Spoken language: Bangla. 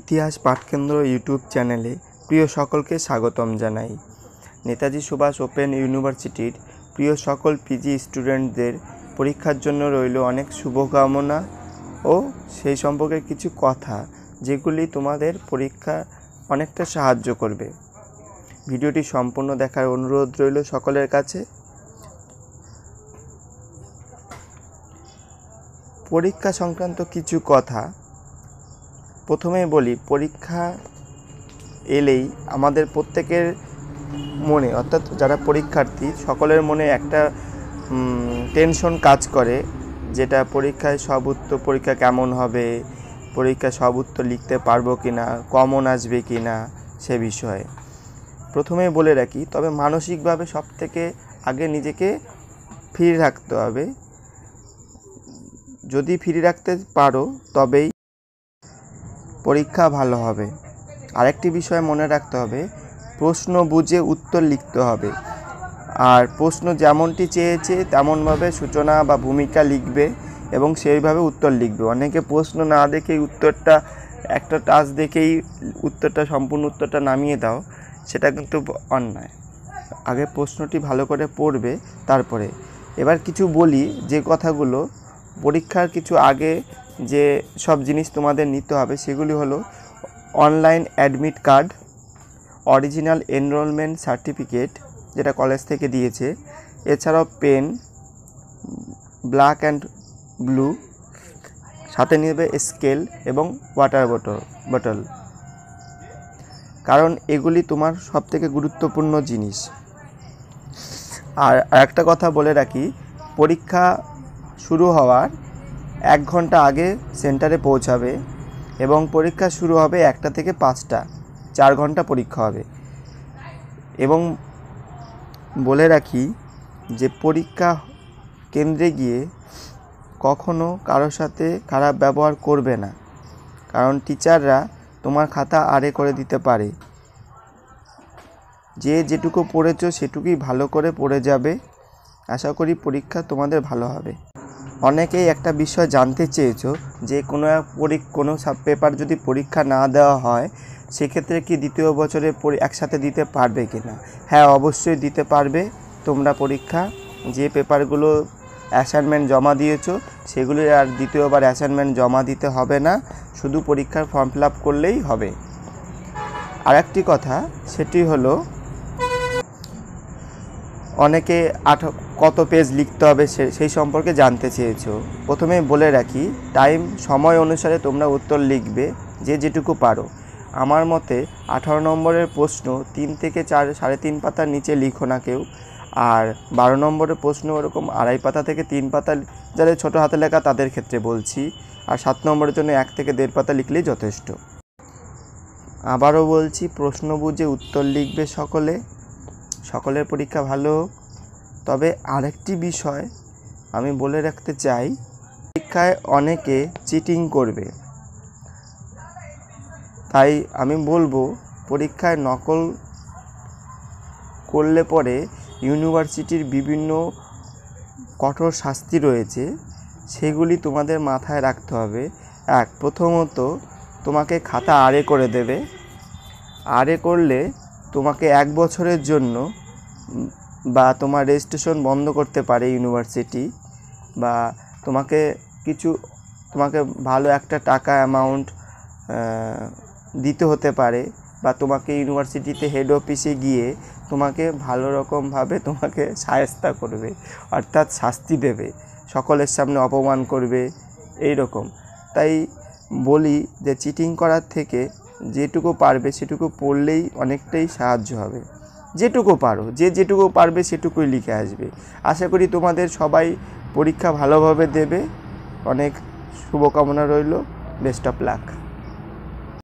ইতিহাস পাঠকেন্দ্র ইউটিউব চ্যানেলে প্রিয় সকলকে স্বাগতম জানাই নেতাজি সুভাষ ওপেন ইউনিভার্সিটির প্রিয় সকল পিজি স্টুডেন্টদের পরীক্ষার জন্য রইল অনেক শুভকামনা ও সেই সম্পর্কে কিছু কথা যেগুলি তোমাদের পরীক্ষা অনেকটা সাহায্য করবে ভিডিওটি সম্পূর্ণ দেখার অনুরোধ রইল সকলের কাছে পরীক্ষা সংক্রান্ত কিছু কথা প্রথমেই বলি পরীক্ষা এলেই আমাদের প্রত্যেকের মনে অর্থাৎ যারা পরীক্ষার্থী সকলের মনে একটা টেনশন কাজ করে যেটা পরীক্ষায় সব উত্তর পরীক্ষা কেমন হবে পরীক্ষায় সব উত্তর লিখতে পারবো কি না কমন আসবে কি না সে বিষয়ে প্রথমেই বলে রাখি তবে মানসিকভাবে সব থেকে আগে নিজেকে ফ্রি রাখতে হবে যদি ফ্রি রাখতে পারো তবেই পরীক্ষা ভালো হবে আরেকটি বিষয় মনে রাখতে হবে প্রশ্ন বুঝে উত্তর লিখতে হবে আর প্রশ্ন যেমনটি চেয়েছে তেমনভাবে সূচনা বা ভূমিকা লিখবে এবং সেইভাবে উত্তর লিখবে অনেকে প্রশ্ন না দেখেই উত্তরটা একটা টাচ দেখেই উত্তরটা সম্পূর্ণ উত্তরটা নামিয়ে দাও সেটা কিন্তু অন্যায় আগে প্রশ্নটি ভালো করে পড়বে তারপরে এবার কিছু বলি যে কথাগুলো পরীক্ষার কিছু আগে যে সব জিনিস তোমাদের নিতে হবে সেগুলি হলো online admit card original enrolment certificate যেটা কলেজ থেকে দিয়েছে এছাড়াও পেন ব্ল্যাক অ্যান্ড ব্লু সাথে নেবে স্কেল এবং ওয়াটার বটল বটল কারণ এগুলি তোমার সব থেকে গুরুত্বপূর্ণ জিনিস আর একটা কথা বলে রাখি পরীক্ষা শুরু হওয়ার এক ঘন্টা আগে সেন্টারে পৌঁছাবে এবং পরীক্ষা শুরু হবে একটা থেকে পাঁচটা চার ঘন্টা পরীক্ষা হবে এবং বলে রাখি যে পরীক্ষা কেন্দ্রে গিয়ে কখনো কারোর সাথে খারাপ ব্যবহার করবে না কারণ টিচাররা তোমার খাতা আরে করে দিতে পারে যে যেটুকু পড়েছ সেটুকুই ভালো করে পড়ে যাবে আশা করি পরীক্ষা তোমাদের ভালো হবে অনেকেই একটা বিষয় জানতে চেয়েছো যে কোনো এক কোনো সাব পেপার যদি পরীক্ষা না দেওয়া হয় সেক্ষেত্রে কি দ্বিতীয় বছরে একসাথে দিতে পারবে কি না হ্যাঁ অবশ্যই দিতে পারবে তোমরা পরীক্ষা যে পেপারগুলো অ্যাসাইনমেন্ট জমা দিয়েছো সেগুলি আর দ্বিতীয়বার অ্যাসাইনমেন্ট জমা দিতে হবে না শুধু পরীক্ষার ফর্ম ফিল আপ করলেই হবে আরেকটি কথা সেটি হলো অনেকে আঠ কত পেজ লিখতে হবে সেই সম্পর্কে জানতে চেয়েছো প্রথমে বলে রাখি টাইম সময় অনুসারে তোমরা উত্তর লিখবে যে যেটুকু পারো আমার মতে আঠারো নম্বরের প্রশ্ন তিন থেকে চার সাড়ে তিন পাতার নিচে লিখো না কেউ আর বারো নম্বরের প্রশ্ন ওরকম আড়াই পাতা থেকে তিন পাতা যাদের ছোটো হাতে লেখা তাদের ক্ষেত্রে বলছি আর সাত নম্বরের জন্য এক থেকে দেড় পাতা লিখলেই যথেষ্ট আবারও বলছি প্রশ্ন বুঝে উত্তর লিখবে সকলে সকলের পরীক্ষা ভালো তবে আরেকটি বিষয় আমি বলে রাখতে চাই পরীক্ষায় অনেকে চিটিং করবে তাই আমি বলবো পরীক্ষায় নকল করলে পরে ইউনিভার্সিটির বিভিন্ন কঠোর শাস্তি রয়েছে সেগুলি তোমাদের মাথায় রাখতে হবে এক প্রথমত তোমাকে খাতা আড়ে করে দেবে আড়ে করলে তোমাকে এক বছরের জন্য বা তোমার রেজিস্ট্রেশন বন্ধ করতে পারে ইউনিভার্সিটি বা তোমাকে কিছু তোমাকে ভালো একটা টাকা অ্যামাউন্ট দিতে হতে পারে বা তোমাকে ইউনিভার্সিটিতে হেড অফিসে গিয়ে তোমাকে ভালো রকমভাবে তোমাকে সায়স্তা করবে অর্থাৎ শাস্তি দেবে সকলের সামনে অপমান করবে এই রকম তাই বলি যে চিটিং করার থেকে যেটুকু পারবে সেটুকু পড়লেই অনেকটাই সাহায্য হবে যেটুকু পারো যে যেটুকু পারবে সেটুকুই লিখে আসবে আশা করি তোমাদের সবাই পরীক্ষা ভালোভাবে দেবে অনেক শুভকামনা রইল বেস্ট অফ লাক